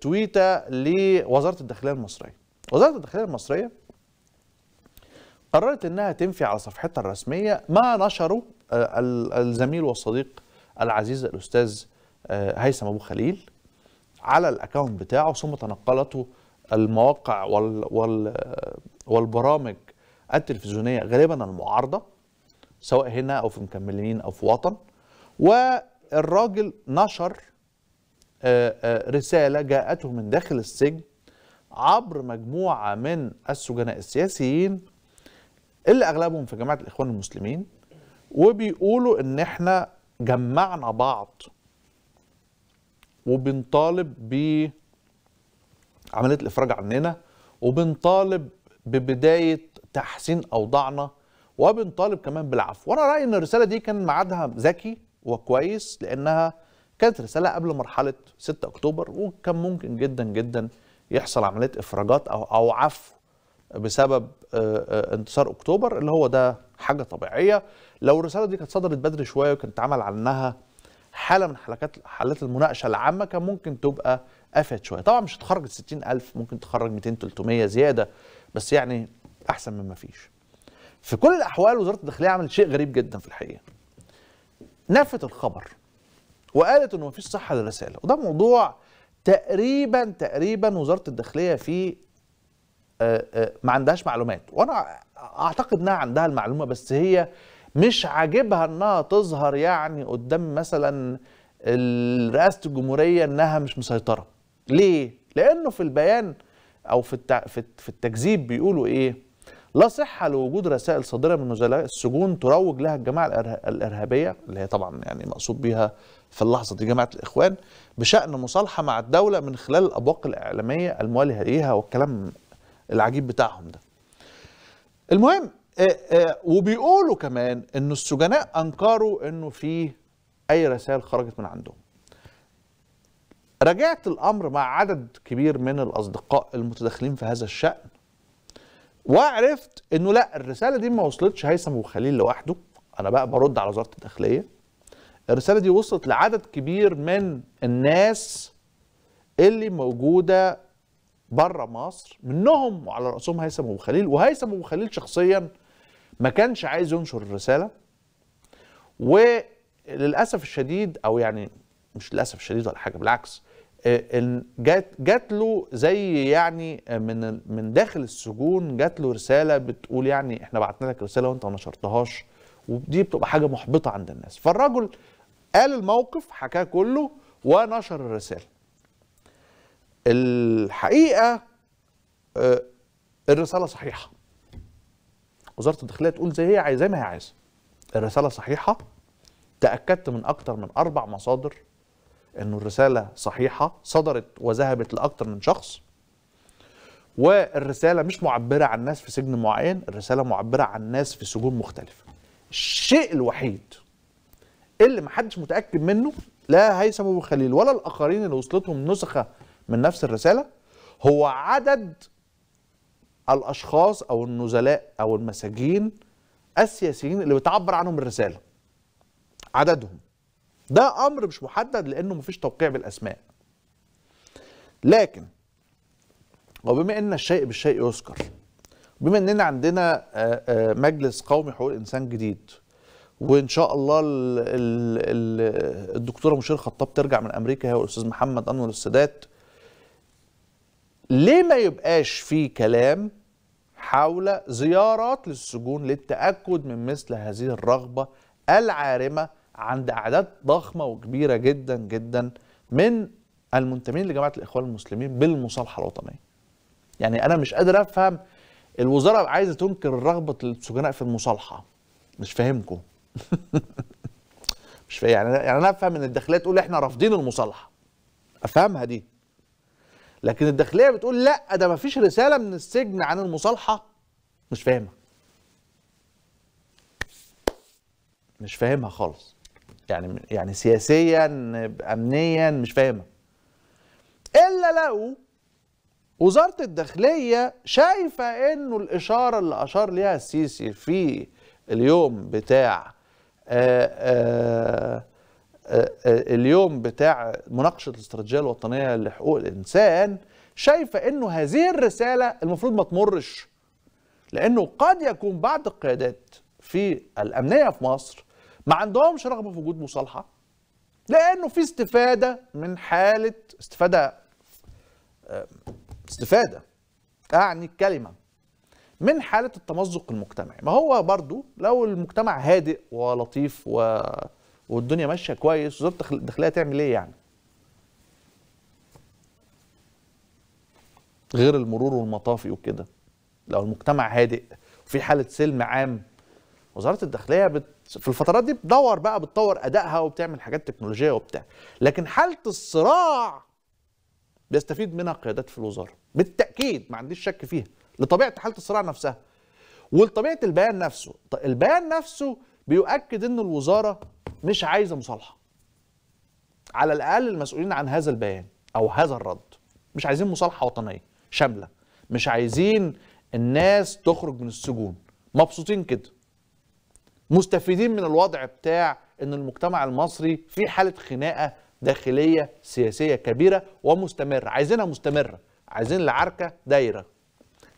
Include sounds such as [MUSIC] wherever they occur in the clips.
تويته لوزاره الداخليه المصريه وزاره الداخليه المصريه قررت انها تنفي على صفحتها الرسميه ما نشره آه، الزميل والصديق العزيز الاستاذ آه، هيثم ابو خليل على الاكونت بتاعه ثم تنقلته المواقع والبرامج التلفزيونيه غالبا المعارضه سواء هنا او في مكملين او في وطن والراجل نشر آه، آه، رسالة جاءته من داخل السجن عبر مجموعة من السجناء السياسيين اللي أغلبهم في جماعة الإخوان المسلمين وبيقولوا إن إحنا جمعنا بعض وبنطالب بعملية الإفراج عننا وبنطالب ببداية تحسين أوضاعنا وبنطالب كمان بالعفو وأنا رأيي إن الرسالة دي كان معادها ذكي وكويس لأنها كانت رساله قبل مرحله 6 اكتوبر وكان ممكن جدا جدا يحصل عمليه افراجات او او عفو بسبب آه، آه، انتصار اكتوبر اللي هو ده حاجه طبيعيه لو الرساله دي كانت صدرت بدري شويه وكانت اتعمل عنها حاله من حلقات حالات المناقشه العامه كان ممكن تبقى افيد شويه طبعا مش هتخرج 60000 ممكن تخرج 200 300 زياده بس يعني احسن مما فيش في كل الاحوال وزاره الداخليه عملت شيء غريب جدا في الحقيقه نفت الخبر وقالت انه مفيش صحه للرساله وده موضوع تقريبا تقريبا وزاره الداخليه فيه آه، آه، ما عندهاش معلومات وانا اعتقد انها عندها المعلومه بس هي مش عاجبها انها تظهر يعني قدام مثلا رئاسه الجمهوريه انها مش مسيطره ليه لانه في البيان او في في التكذيب بيقولوا ايه لا صحة لوجود رسائل صادرة من نزلاء السجون تروج لها الجماعة الإرهابية اللي هي طبعا يعني مقصود بها في اللحظة دي جماعة الإخوان بشأن مصالحة مع الدولة من خلال الأبواق الإعلامية الموالية ليها والكلام العجيب بتاعهم ده المهم وبيقولوا كمان ان السجناء انكروا انه في اي رسائل خرجت من عندهم رجعت الامر مع عدد كبير من الاصدقاء المتداخلين في هذا الشان وعرفت انه لا الرساله دي ما وصلتش هيثم وخليل لوحده انا بقى برد على وزاره الداخليه الرساله دي وصلت لعدد كبير من الناس اللي موجوده بره مصر منهم وعلى راسهم هيثم ابو خليل وهيثم ابو خليل شخصيا ما كانش عايز ينشر الرساله وللاسف الشديد او يعني مش للاسف الشديد ولا حاجه بالعكس جات جات له زي يعني من من داخل السجون جات له رساله بتقول يعني احنا بعتنا لك رساله وانت ما نشرتهاش ودي بتبقى حاجه محبطه عند الناس فالرجل قال الموقف حكاه كله ونشر الرساله الحقيقه آه، الرساله صحيحه وزاره الداخليه تقول زي هي عايزاه ما هي عايزه الرساله صحيحه تاكدت من اكتر من اربع مصادر انه الرساله صحيحه صدرت وذهبت لاكثر من شخص والرساله مش معبره عن ناس في سجن معين الرساله معبره عن ناس في سجون مختلفه الشيء الوحيد اللي محدش متاكد منه لا هيثم ابو خليل ولا الاخرين اللي وصلتهم نسخه من نفس الرساله هو عدد الاشخاص او النزلاء او المساجين السياسيين اللي بتعبر عنهم الرساله عددهم ده امر مش محدد لانه مفيش توقيع بالاسماء لكن وبما ان الشيء بالشيء يذكر بما اننا عندنا آه، آه، مجلس قومي حقوق الانسان جديد وان شاء الله الدكتوره مشير خطاب ترجع من امريكا هي والاستاذ محمد انور السادات ليه ما يبقاش في كلام حول زيارات للسجون للتاكد من مثل هذه الرغبه العارمه عند اعداد ضخمه وكبيره جدا جدا من المنتمين لجماعه الاخوان المسلمين بالمصالحه الوطنيه. يعني انا مش قادر افهم الوزاره عايزه تنكر رغبه السجناء في المصالحه. مش فاهمكم. [LAUGHS] مش فاهم يعني يعني انا افهم ان الداخليه تقول احنا رافضين المصالحه. افهمها دي. لكن الداخليه بتقول لا ده ما فيش رساله من السجن عن المصالحه. مش فاهمها. مش فاهمها خالص. يعني يعني سياسيا امنيا مش فاهمه الا لو وزاره الداخليه شايفه انه الاشاره اللي اشار ليها السيسي في اليوم بتاع آآ آه، آآ آه، آه، اليوم بتاع مناقشه الاستراتيجيه الوطنيه لحقوق الانسان شايفه انه هذه الرساله المفروض ما تمرش لانه قد يكون بعض القيادات في الامنيه في مصر ما عندهمش رغبه في وجود مصالحه لانه في استفاده من حاله استفاده آه، استفاده اعني الكلمه من حاله التمزق المجتمعي ما هو برضو لو المجتمع هادئ ولطيف و... والدنيا ماشيه كويس وزاره الداخليه تعمل ايه يعني غير المرور والمطافي وكده لو المجتمع هادئ وفي حاله سلم عام وزاره الداخليه بت... في الفترات دي بتدور بقى بتطور ادائها وبتعمل حاجات تكنولوجيه وبتاع لكن حاله الصراع بيستفيد منها قيادات في الوزاره بالتاكيد ما عنديش شك فيها لطبيعه حاله الصراع نفسها ولطبيعه البيان نفسه البيان نفسه بيؤكد ان الوزاره مش عايزه مصالحه على الاقل المسؤولين عن هذا البيان او هذا الرد مش عايزين مصالحه وطنيه شامله مش عايزين الناس تخرج من السجون مبسوطين كده مستفيدين من الوضع بتاع ان المجتمع المصري في حاله خناقه داخليه سياسيه كبيره ومستمره عايزينها مستمره عايزين العركه دايره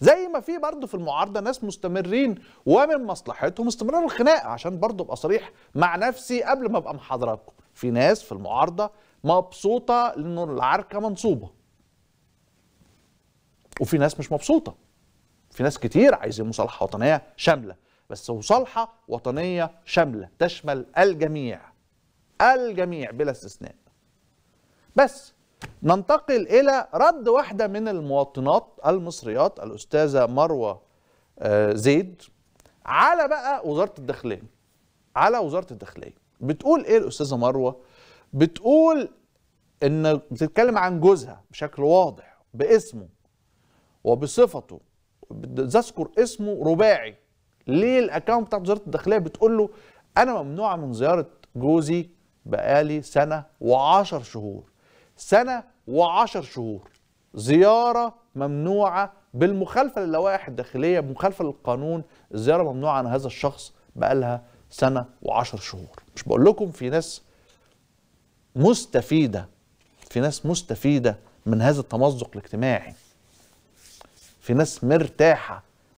زي ما في برضه في المعارضه ناس مستمرين ومن مصلحتهم استمرار الخناقه عشان برضه ابقى صريح مع نفسي قبل ما ابقى محاضراتكم في ناس في المعارضه مبسوطه لان العركه منصوبه وفي ناس مش مبسوطه في ناس كتير عايزين مصالحه وطنيه شامله بس مصالحه وطنيه شامله تشمل الجميع الجميع بلا استثناء بس ننتقل الى رد واحده من المواطنات المصريات الاستاذه مروه آه، زيد على بقى وزاره الداخليه على وزاره الداخليه بتقول ايه الاستاذه مروه بتقول ان بتتكلم عن جوزها بشكل واضح باسمه وبصفته بتذكر اسمه رباعي ليه الاكونت بتاعت وزاره الداخليه بتقول له انا ممنوعه من زياره جوزي بقالي سنه وعشر شهور سنه وعشر شهور زياره ممنوعه بالمخالفه للوائح الداخليه بمخالفه للقانون الزياره ممنوعه عن هذا الشخص بقالها سنه وعشر شهور مش بقول لكم في ناس مستفيده في ناس مستفيده من هذا التمزق الاجتماعي في ناس مرتاحه